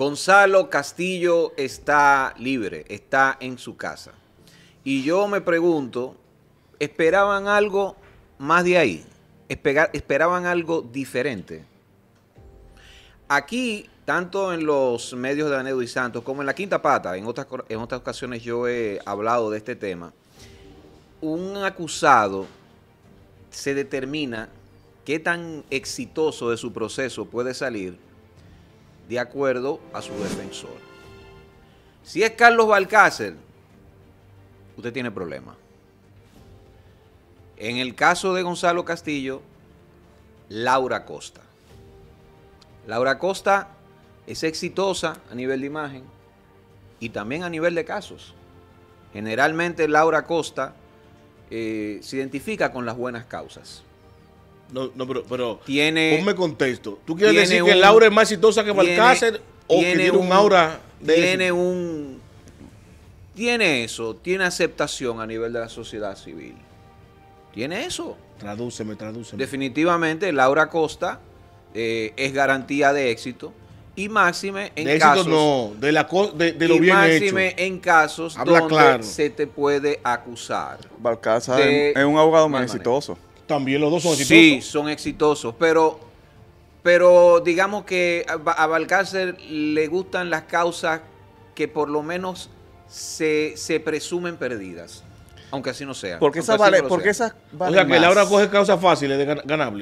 Gonzalo Castillo está libre, está en su casa. Y yo me pregunto, ¿esperaban algo más de ahí? ¿Esperaban algo diferente? Aquí, tanto en los medios de Anedo y Santos como en la Quinta Pata, en otras, en otras ocasiones yo he hablado de este tema, un acusado se determina qué tan exitoso de su proceso puede salir de acuerdo a su defensor. Si es Carlos Balcácer, usted tiene problema. En el caso de Gonzalo Castillo, Laura Costa. Laura Costa es exitosa a nivel de imagen y también a nivel de casos. Generalmente Laura Costa eh, se identifica con las buenas causas pero, ponme contexto. ¿Tú quieres decir que Laura es más exitosa que Balcácer o que tiene un, aura de Tiene un... Tiene eso, tiene aceptación a nivel de la sociedad civil. Tiene eso. Tradúceme, tradúceme. Definitivamente, Laura Costa eh, es garantía de éxito y máxime en de éxito, casos no, de, la de, y máxime en casos donde se te puede acusar. Balcázar es un abogado más exitoso. También los dos son exitosos. Sí, son exitosos, pero, pero digamos que a Balcácer le gustan las causas que por lo menos se, presumen perdidas, aunque así no sea. Porque esas vale, O sea, Laura coge causas fáciles, de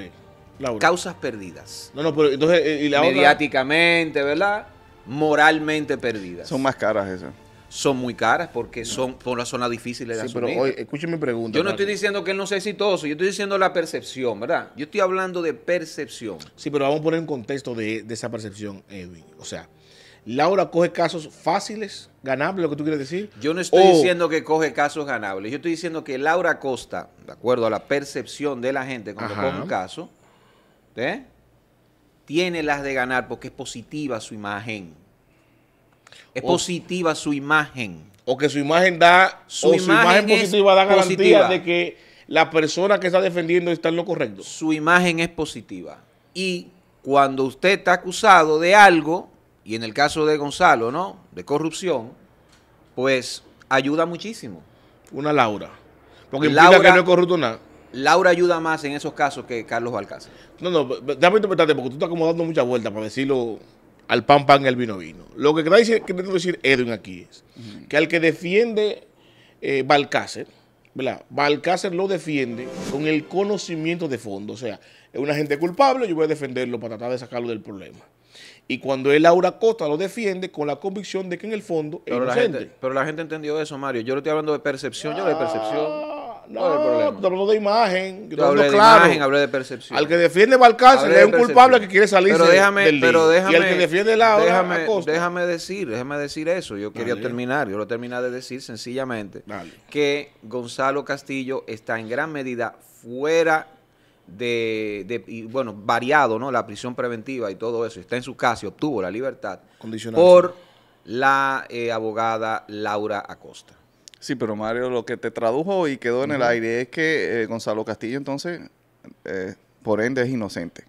Causas perdidas. No, no, pero entonces... Eh, Mediáticamente, ¿verdad? Moralmente perdidas. Son más caras esas son muy caras porque son, por las zonas difíciles de sí, pero hoy, escúcheme mi pregunta. Yo no estoy diciendo que él no sea exitoso, yo estoy diciendo la percepción, ¿verdad? Yo estoy hablando de percepción. Sí, pero vamos a poner en contexto de, esa percepción, Edwin. O sea, Laura coge casos fáciles, ganables, lo que tú quieres decir. Yo no estoy diciendo que coge casos ganables, yo estoy diciendo que Laura Costa, de acuerdo a la percepción de la gente cuando coge un caso, ¿eh? tiene las de ganar porque es positiva su imagen es positiva su imagen. O que su imagen da, su, imagen, positiva da garantía de que la persona que está defendiendo está en lo correcto. Su imagen es positiva. Y cuando usted está acusado de algo, y en el caso de Gonzalo, ¿no? De corrupción, pues ayuda muchísimo. Una Laura. Porque Laura que no es corrupto nada. Laura ayuda más en esos casos que Carlos Balcázar. No, no, déjame interpretarte porque tú estás como dando muchas vueltas para decirlo al pan pan el al vino vino. Lo que está queriendo decir Edwin aquí es que al que defiende Balcácer, eh, ¿verdad? Balcácer lo defiende con el conocimiento de fondo. O sea, es un agente culpable, yo voy a defenderlo para tratar de sacarlo del problema. Y cuando él Laura Costa lo defiende con la convicción de que en el fondo pero es la gente, pero la gente entendió eso, Mario. Yo no estoy hablando de percepción, yo de percepción. Ah, no, no de imagen. Yo, de imagen, de percepción. Al que defiende Balcácer es un culpable que quiere salir pero déjame, pero déjame, déjame, decir, déjame decir eso. Yo quería terminar, yo lo terminé de decir sencillamente que Gonzalo Castillo está en gran medida fuera de, bueno, variado, ¿no? La prisión preventiva y todo eso. Está en su casa y obtuvo la libertad por la eh, abogada Laura Acosta. Sí, pero Mario, lo que te tradujo y quedó en el aire es que eh, Gonzalo Castillo, entonces, eh, por ende, es inocente.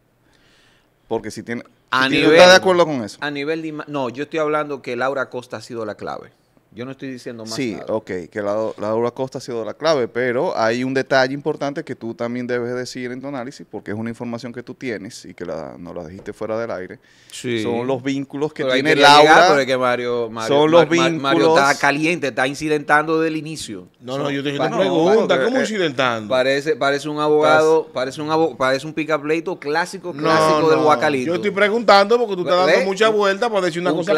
Porque si tiene. A nivel, de acuerdo con eso? A nivel. no, yo estoy hablando que Laura Costa ha sido la clave. Yo no estoy diciendo más. Sí, ok, que la, Laura Costa ha sido la clave, pero hay un detalle importante que tú también debes decir en tu análisis, porque es una información que tú tienes y que la, no la dijiste fuera del aire. Son los vínculos que tiene Laura. que Mario, son los vínculos. está caliente, está incidentando del inicio. No, no, yo te dije eh, ¿cómo eh, incidentando? Parece, parece un abogado, parece un parece un picapleito clásico, clásico del Yo estoy preguntando porque tú estás dando mucha vuelta para decir una cosa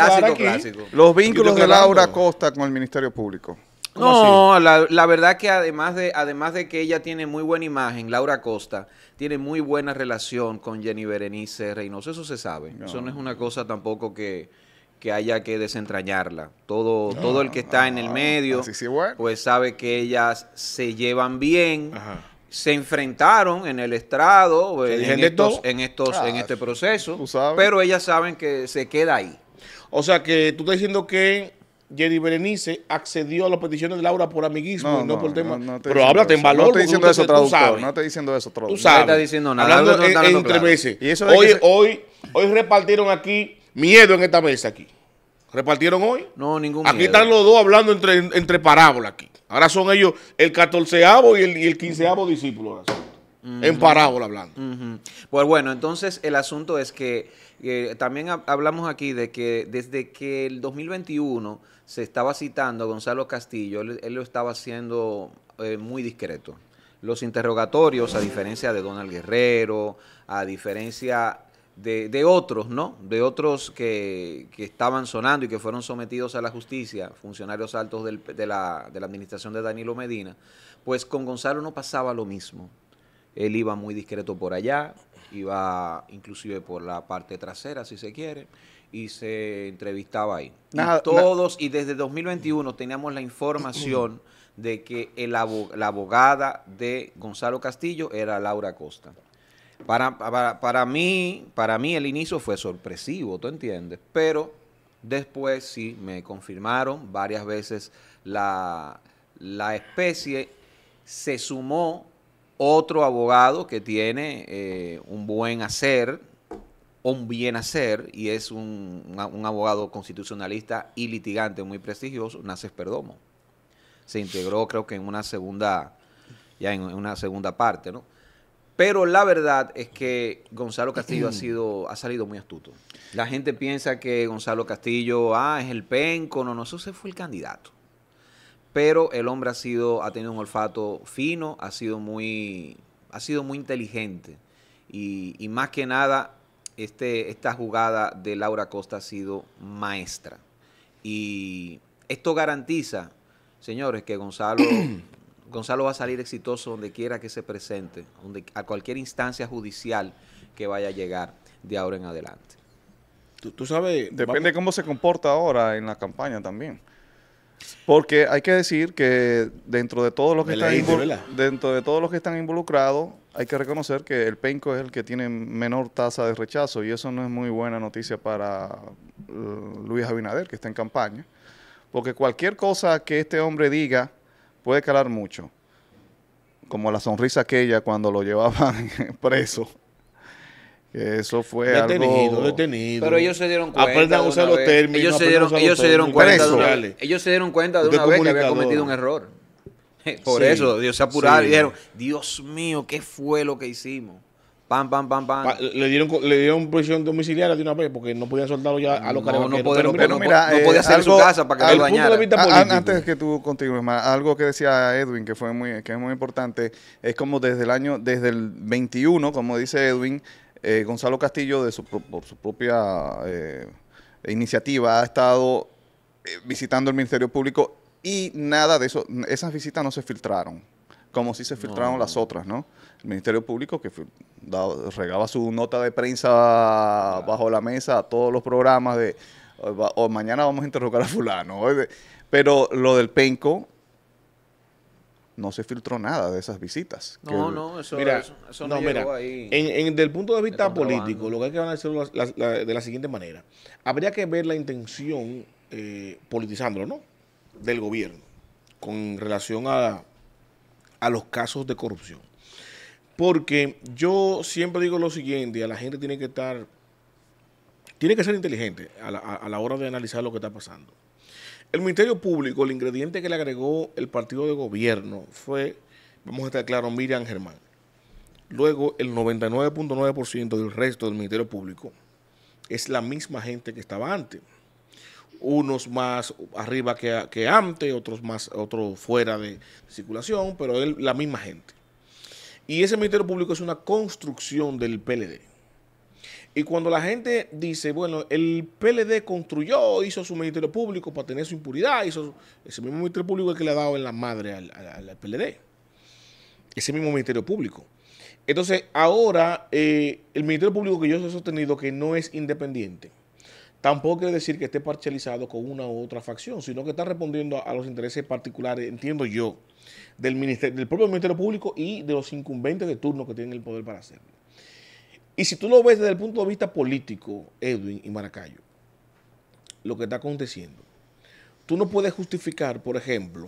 Los vínculos de Laura Costa con el Ministerio Público? No, la, verdad que además de, además de que ella tiene muy buena imagen, Laura Costa, tiene muy buena relación con Jenny Berenice Reynoso, eso se sabe. Eso no es una cosa tampoco que, haya que desentrañarla. Todo, todo el que está en el medio, pues sabe que ellas se llevan bien. se enfrentaron en el estrado eh, en, estos, en este ah, proceso, pero ellas saben que se queda ahí. O sea que tú estás diciendo que Jerry Berenice accedió a las peticiones de Laura por amiguismo y no, por tema. pero háblate en valor. No estoy diciendo eso, traductor. No no estoy diciendo eso, traductor. Tú sabes. diciendo nada. Hablando entre meses. hoy, hoy, hoy repartieron aquí miedo en esta mesa aquí. ¿Repartieron hoy? No, ningún Aquí están los dos hablando entre, entre parábolas aquí. Ahora son ellos el catorceavo y el, quinceavo discípulo. Ahora en parábola hablando. Pues bueno, entonces el asunto es que eh, también hablamos aquí de que desde que el 2021 se estaba citando a Gonzalo Castillo, él, lo estaba haciendo eh, muy discreto. Los interrogatorios, a diferencia de Donald Guerrero, a diferencia de, otros, ¿no? De otros que, estaban sonando y que fueron sometidos a la justicia, funcionarios altos de, la, de la administración de Danilo Medina, pues con Gonzalo no pasaba lo mismo. Él iba muy discreto por allá, iba inclusive por la parte trasera, si se quiere, y se entrevistaba ahí. y todos, y desde 2021 teníamos la información de que el la abogada de Gonzalo Castillo era Laura Costa. Para, para, mí, para mí el inicio fue sorpresivo, ¿tú entiendes? Pero después sí me confirmaron varias veces la, la especie se sumó otro abogado que tiene eh, un buen hacer, un bien hacer, y es un, abogado constitucionalista y litigante muy prestigioso, Naces Perdomo. Se integró creo que en una segunda, ya en una segunda parte, ¿no? Pero la verdad es que Gonzalo Castillo ha sido, ha salido muy astuto. La gente piensa que Gonzalo Castillo, ah, es el penco, no, no, eso se fue el candidato pero el hombre ha sido ha tenido un olfato fino, ha sido muy ha sido muy inteligente y, más que nada este, esta jugada de Laura Costa ha sido maestra y esto garantiza, señores, que Gonzalo Gonzalo va a salir exitoso donde quiera que se presente, a cualquier instancia judicial que vaya a llegar de ahora en adelante. Tú, sabes, depende de cómo se comporta ahora en la campaña también. Porque hay que decir que dentro de todos los que, están, dentro de todos los que están involucrados, hay que reconocer que el penco es el que tiene menor tasa de rechazo y eso no es muy buena noticia para eh, Luis Abinader, que está en campaña, porque cualquier cosa que este hombre diga puede calar mucho, como la sonrisa aquella cuando lo llevaban preso eso fue detenido, algo... detenido. Pero ellos se dieron cuenta. Aprendan a usar los términos. Ellos se dieron, ellos cuenta. De una, ellos se dieron cuenta de una vez que había cometido un error. Por eso, Dios se apuraron y dijeron, Dios mío, ¿qué fue lo que hicimos? Pam, pam, pam, pam. Le dieron, le dieron prisión domiciliaria de una vez porque no podían soltarlo ya a los carabineros. No, pero, no, mira, podía hacer su casa para que lo dañara. Ah, ah, antes que tú continúes, más, algo que decía Edwin que fue muy, que es muy importante, es como desde el año, desde el 21, como dice Edwin, eh, Gonzalo Castillo, de por su propia eh, iniciativa, ha estado eh, visitando el Ministerio Público y nada de eso, esas visitas no se filtraron, como si se filtraron las otras, ¿no? El Ministerio Público, que regaba su nota de prensa bajo la mesa a todos los programas de, o mañana vamos a interrogar a fulano, pero lo del penco no se filtró nada de esas visitas. No, no, eso, no, llegó ahí. En, en, del punto de vista político, lo que hay que analizar de la siguiente manera. Habría que ver la intención, eh, politizándolo, ¿no? Del gobierno con relación a, los casos de corrupción. Porque yo siempre digo lo siguiente, a la gente tiene que estar, tiene que ser inteligente a la, a la hora de analizar lo que está pasando. El Ministerio Público, el ingrediente que le agregó el partido de gobierno fue, vamos a estar claros, Miriam Germán. Luego, el 99.9% del resto del Ministerio Público es la misma gente que estaba antes. Unos más arriba que, que antes, otros más otros fuera de circulación, pero es la misma gente. Y ese Ministerio Público es una construcción del PLD. Y cuando la gente dice, bueno, el PLD construyó, hizo su ministerio público para tener su impuridad, hizo ese mismo ministerio público el es que le ha dado en la madre al, PLD. Ese mismo ministerio público. Entonces, ahora, eh, el ministerio público que yo he sostenido que no es independiente, tampoco quiere decir que esté parcializado con una u otra facción, sino que está respondiendo a, los intereses particulares, entiendo yo, del propio ministerio público y de los incumbentes de turno que tienen el poder para hacerlo. Y si tú lo ves desde el punto de vista político, Edwin y Maracayo, lo que está aconteciendo, tú no puedes justificar, por ejemplo,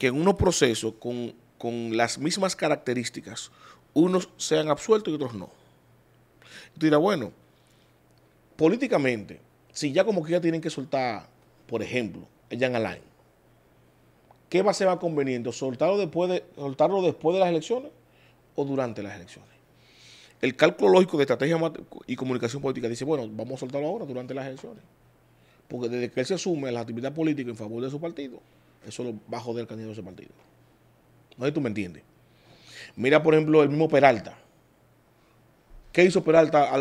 que en unos procesos con, las mismas características, unos sean absueltos y otros no. tú dirás, bueno, políticamente, si ya como que ya tienen que soltar, por ejemplo, a Jan Alain, ¿qué va a ser más conveniente? ¿Soltarlo después de, ¿Soltarlo después de las elecciones o durante las elecciones? el cálculo lógico de estrategia y comunicación política dice, bueno, vamos a soltarlo ahora durante las elecciones. Porque desde que él se asume la actividad política en favor de su partido, eso lo va a joder el candidato de ese partido. No sé tú me entiendes. Mira, por ejemplo, el mismo Peralta. ¿Qué hizo Peralta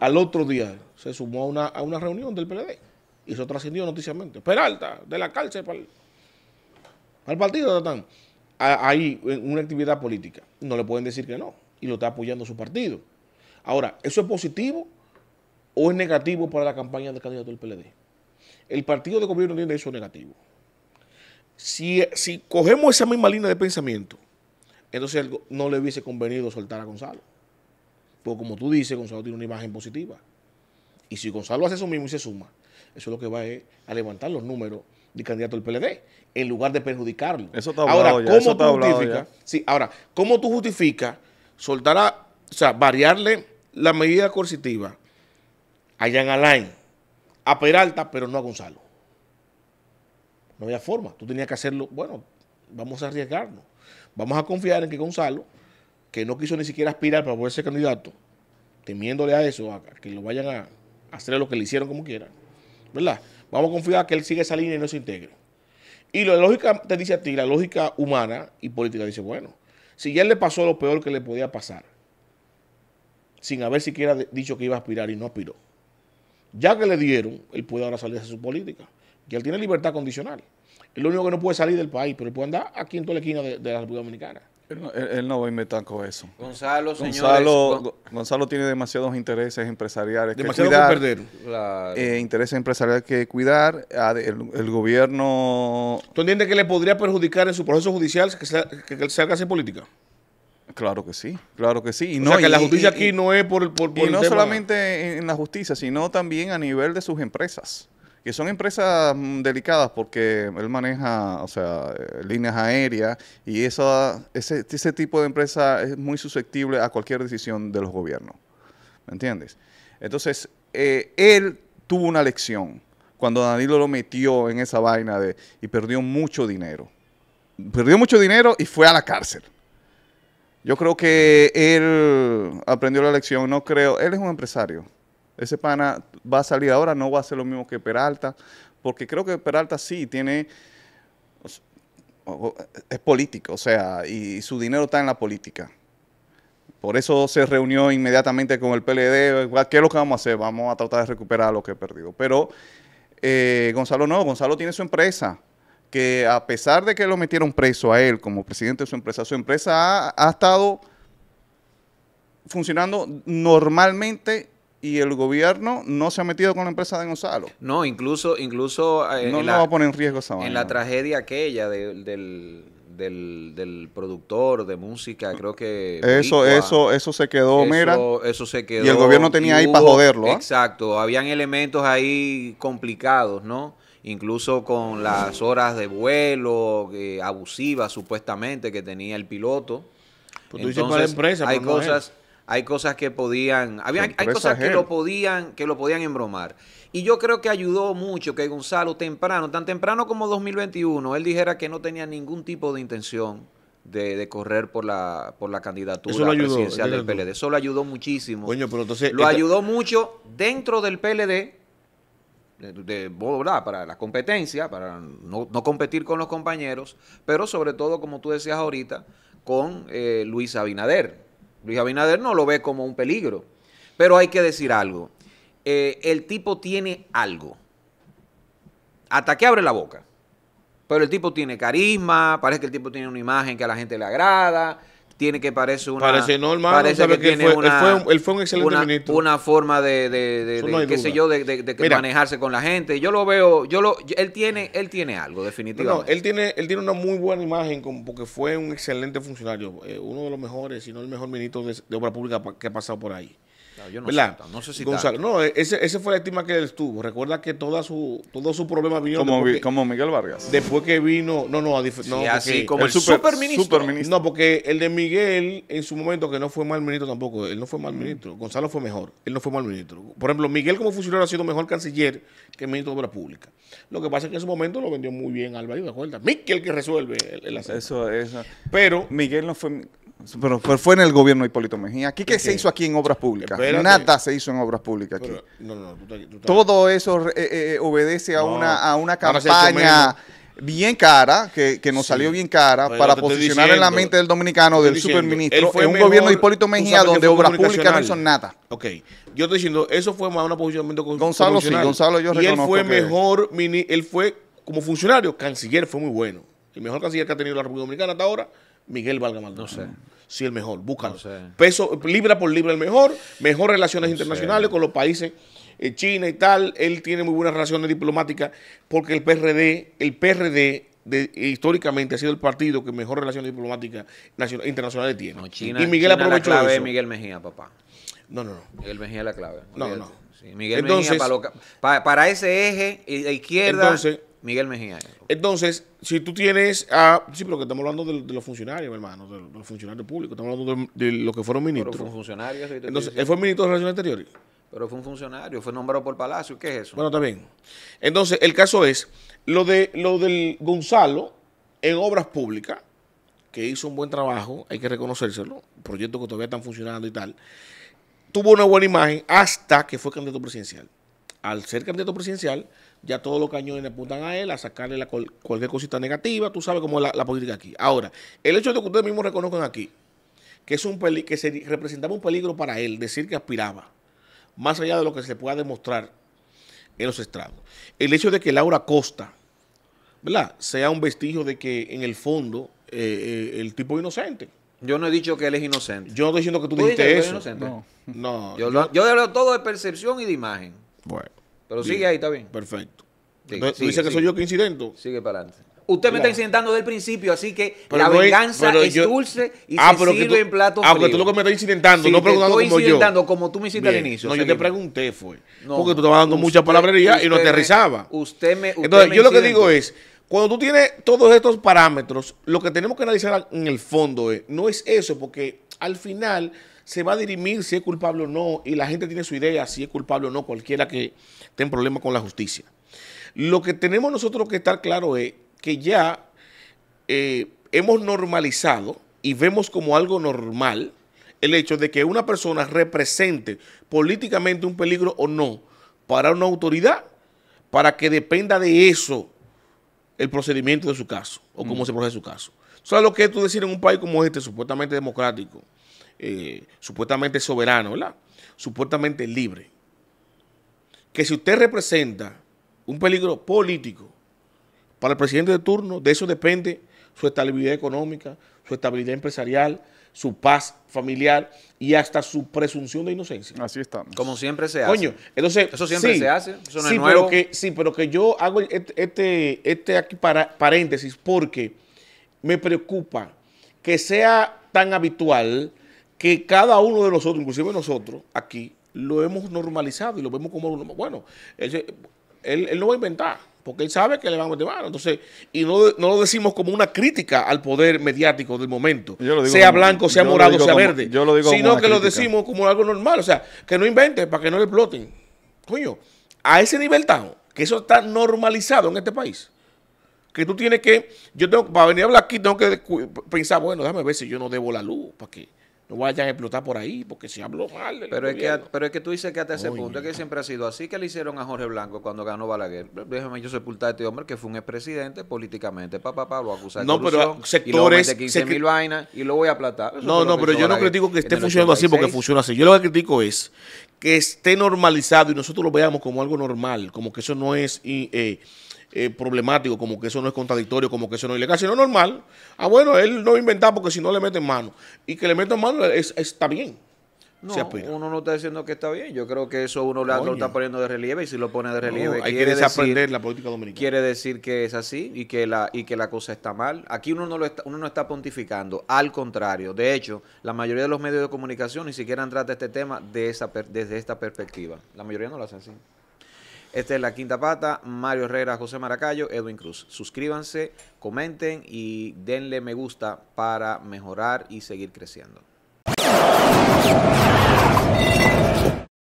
al, otro día? Se sumó a una, a una reunión del PLD. Y eso trascendió noticiamente. Peralta, de la cárcel para el, al partido, Ahí, en una actividad política. No le pueden decir que no y lo está apoyando su partido. Ahora, ¿eso es positivo o es negativo para la campaña del candidato del PLD? El partido de gobierno tiene eso negativo. Si, cogemos esa misma línea de pensamiento, entonces no le hubiese convenido soltar a Gonzalo. Porque como tú dices, Gonzalo tiene una imagen positiva. Y si Gonzalo hace eso mismo y se suma, eso es lo que va eh, a levantar los números del candidato del PLD, en lugar de perjudicarlo. Eso está ahora, ¿cómo ya, justifica, sí, ahora, ¿cómo tú justificas soltará a, o sea, variarle la medida coercitiva a Jan Alain, a Peralta, pero no a Gonzalo. No había forma. Tú tenías que hacerlo, bueno, vamos a arriesgarnos. Vamos a confiar en que Gonzalo, que no quiso ni siquiera aspirar para poder ser candidato, temiéndole a eso, a que lo vayan a hacer lo que le hicieron como quieran, ¿verdad? Vamos a confiar que él sigue esa línea y no se integre. Y la lógica te dice a ti, la lógica humana y política dice, bueno, si ya le pasó lo peor que le podía pasar, sin haber siquiera dicho que iba a aspirar y no aspiró, ya que le dieron, él puede ahora salir de su política. que él tiene libertad condicional. el único que no puede salir del país, pero él puede andar aquí en toda la esquina de, de la República Dominicana. Él no, va a inventar con eso. Gonzalo, Gonzalo, tiene demasiados intereses empresariales que cuidar. perder. Eh, intereses empresariales que cuidar. Ah, el, gobierno... ¿Tú entiendes que le podría perjudicar en su proceso judicial que, sea, que, salga hacer política? Claro que sí, claro que sí. Y o no, sea que la justicia aquí no es por, por, y no solamente en la justicia, sino también a nivel de sus empresas que son empresas mm, delicadas porque él maneja, o sea, eh, líneas aéreas y ese, tipo de empresa es muy susceptible a cualquier decisión de los gobiernos. ¿Me entiendes? Entonces, eh, él tuvo una lección cuando Danilo lo metió en esa vaina de, y perdió mucho dinero. Perdió mucho dinero y fue a la cárcel. Yo creo que él aprendió la lección, no creo, él es un empresario. Ese pana va a salir ahora, no va a ser lo mismo que Peralta, porque creo que Peralta sí tiene, es político, o sea, y su dinero está en la política. Por eso se reunió inmediatamente con el PLD. ¿Qué es lo que vamos a hacer? Vamos a tratar de recuperar lo que he perdido. Pero eh, Gonzalo no, Gonzalo tiene su empresa, que a pesar de que lo metieron preso a él como presidente de su empresa, su empresa ha estado funcionando normalmente y el gobierno no se ha metido con la empresa de Gonzalo. No, incluso... incluso eh, no va a poner en riesgo esa En la tragedia aquella del, del, productor de música, creo que... Eso, eso, eso se quedó, mira. Eso se quedó. Y el gobierno tenía ahí para joderlo. ¿ah? Exacto, habían elementos ahí complicados, ¿no? Incluso con las horas de vuelo eh, abusivas supuestamente que tenía el piloto. Pues Entonces, hay cosas hay cosas que podían, había, hay cosas que lo podían, que lo podían embromar. Y yo creo que ayudó mucho que Gonzalo temprano, tan temprano como 2021, él dijera que no tenía ningún tipo de intención de, correr por la, por la candidatura presidencial del PLD. Eso lo ayudó muchísimo. entonces, lo ayudó mucho dentro del PLD, de, para la competencia, para no, competir con los compañeros, pero sobre todo, como tú decías ahorita, con eh, Luis Abinader. Luis Abinader no lo ve como un peligro. Pero hay que decir algo. Eh, el tipo tiene algo. Hasta que abre la boca. Pero el tipo tiene carisma, parece que el tipo tiene una imagen que a la gente le agrada, tiene que parece una. Parece normal. Parece que, tiene una, un, excelente ministro. Una forma de, de, qué sé yo, de, manejarse con la gente. Yo lo veo, yo lo, él tiene, él tiene algo definitivamente. No, él tiene, él tiene una muy buena imagen porque fue un excelente funcionario, eh, uno de los mejores, si no el mejor ministro de, obra pública que ha pasado por ahí. No, yo no Sé, si Gonzalo, no, ese, fue la estima que él estuvo. Recuerda que toda su, todo su problema vino. Como, como Miguel Vargas. Después que vino, no, no, a sí, así como el, superministro. No, porque el de Miguel en su momento, que no fue mal ministro tampoco, él no fue mal mm. ministro. Gonzalo fue mejor, él no fue mal ministro. Por ejemplo, Miguel como funcionario ha sido mejor canciller que ministro de Obras Públicas. Lo que pasa es que en su momento lo vendió muy bien Álvaro, ¿de acuerdo? Miguel que resuelve el, el asunto. Eso, eso. Pero. Miguel no fue pero, fue en el gobierno de Hipólito Mejía. ¿Aquí qué, se hizo aquí en obras públicas? Nada se hizo en obras públicas aquí. no, no, Todo eso eh, eh, eh, obedece a, una, a una campaña bien cara, que, nos salió bien cara, para posicionar en la mente del dominicano, del superministro, en un gobierno de Hipólito Mejía donde obras públicas no hizo nada. Ok, yo estoy diciendo, eso fue más un posicionamiento Gonzalo sí, Gonzalo yo reconozco. él fue mejor, mini, él fue como funcionario, canciller fue muy bueno. El mejor canciller que ha tenido la República Dominicana hasta ahora Miguel Valga Maldonado. No sé. Sí, el mejor, búscalo. Peso, libra por libra el mejor, mejor relaciones internacionales con los países, eh, China y tal. Él tiene muy buenas relaciones diplomáticas porque el PRD, el PRD de, históricamente ha sido el partido que mejor relaciones diplomáticas internacionales tiene. No, China, y Miguel aprovechó la clave Miguel Mejía, papá. No, no, no. Miguel Mejía es la clave. No, no. no. Sí, Miguel Mejía para, lo, para, para, ese eje de izquierda entonces, Miguel Mejía. Entonces, si tú tienes a... Sí, pero que estamos hablando de, los funcionarios, hermano, de, los funcionarios públicos, estamos hablando de, lo los que fueron ministros. Pero fue funcionario. Entonces, él fue ministro de Relaciones Exteriores. Pero fue un funcionario, fue nombrado por Palacio, ¿qué es eso? Bueno, está bien. Entonces, el caso es, lo, de, lo del Gonzalo en obras públicas, que hizo un buen trabajo, hay que reconocérselo, proyectos que todavía están funcionando y tal, tuvo una buena imagen hasta que fue candidato presidencial. Al ser candidato presidencial, ya todos los cañones apuntan a él, a sacarle cualquier cosita negativa, tú sabes cómo es la, política aquí. Ahora, el hecho de que ustedes mismos reconozcan aquí que, es un que se representaba un peligro para él, decir que aspiraba, más allá de lo que se pueda demostrar en los estrados. El hecho de que Laura Costa, ¿verdad?, sea un vestigio de que en el fondo eh, eh, el tipo es inocente. Yo no he dicho que él es inocente. Yo no estoy diciendo que tú, dijiste eso. No. Yo, yo, yo hablo todo de percepción y de imagen. Bueno. Pero sigue ahí, está bien. Perfecto. dice que soy yo que incidento? Sigue para adelante. Usted me está incidentando desde el principio, así que la venganza es, dulce y ah, pero sirve tú, en plato Ah, porque tú lo que me estás incidentando, no preguntando estoy incidentando como tú me hiciste al inicio. No, yo te pregunté fue, porque tú estabas dando muchas mucha palabrería y no aterrizaba. Usted me Entonces, yo lo que digo es, cuando tú tienes todos estos parámetros, lo que tenemos que analizar en el fondo es, no es eso, porque al final se va a dirimir si es culpable o no, y la gente tiene su idea si es culpable o no, cualquiera que tenga problemas con la justicia. Lo que tenemos nosotros que estar claro es que ya eh, hemos normalizado y vemos como algo normal el hecho de que una persona represente políticamente un peligro o no para una autoridad, para que dependa de eso el procedimiento de su caso o cómo mm. se procede su caso. ¿sabes lo que tú decir en un país como este, supuestamente democrático, eh, supuestamente soberano, ¿verdad? Supuestamente libre. Que si usted representa un peligro político para el presidente de turno, de eso depende su estabilidad económica, su estabilidad empresarial, su paz familiar y hasta su presunción de inocencia. Así está. Como siempre se hace. Coño, entonces... Eso siempre se hace, eso no es nuevo. Pero que, sí, pero que yo hago este, este, este aquí para, paréntesis porque me preocupa que sea tan habitual que cada uno de nosotros, inclusive nosotros, aquí, lo hemos normalizado y lo vemos como, bueno, él, él, no va a inventar, porque él sabe que le van a meter mano. Entonces, y no, lo decimos como una crítica al poder mediático del momento, sea blanco, sea morado, sea verde, sino que lo decimos como algo normal, o sea, que no invente para que no le exploten. Coño, a ese nivel tan, que eso está normalizado en este país que tú tienes que, yo tengo, para venir a hablar aquí tengo que pensar, bueno, déjame ver si yo no debo la luz, ¿para qué? no vayan a explotar por ahí, porque si hablo mal. pero, es que, pero es que tú dices que hasta ese punto, es que siempre ha sido así que le hicieron a Jorge Blanco cuando ganó Balaguer. Déjame yo sepultar a este hombre que fue un expresidente políticamente. Papá, papá, pa, lo acusaron de pero sectores. 15 mil vainas y lo voy a aplatar. no, no, pero yo no critico que esté funcionando así porque funciona así. Yo lo que critico es que esté normalizado y nosotros lo veamos como algo normal, como que eso no es. eh, eh, problemático, como que eso no es contradictorio, como que eso no es ilegal, sino normal. Ah, bueno, él no inventa porque si no le meten mano. Y que le metan mano es, está bien. No, uno no está diciendo que está bien. Yo creo que eso uno lo está poniendo de relieve y si lo pone de relieve. quiere decir, la política dominicana. Quiere decir que es así y que la, y que la cosa está mal. Aquí uno no, lo está, uno no está pontificando. Al contrario, de hecho, la mayoría de los medios de comunicación ni siquiera trata este tema de esa, desde esta perspectiva. La mayoría no lo hacen así. Esta es La Quinta Pata, Mario Herrera, José Maracayo, Edwin Cruz. Suscríbanse, comenten y denle me gusta para mejorar y seguir creciendo.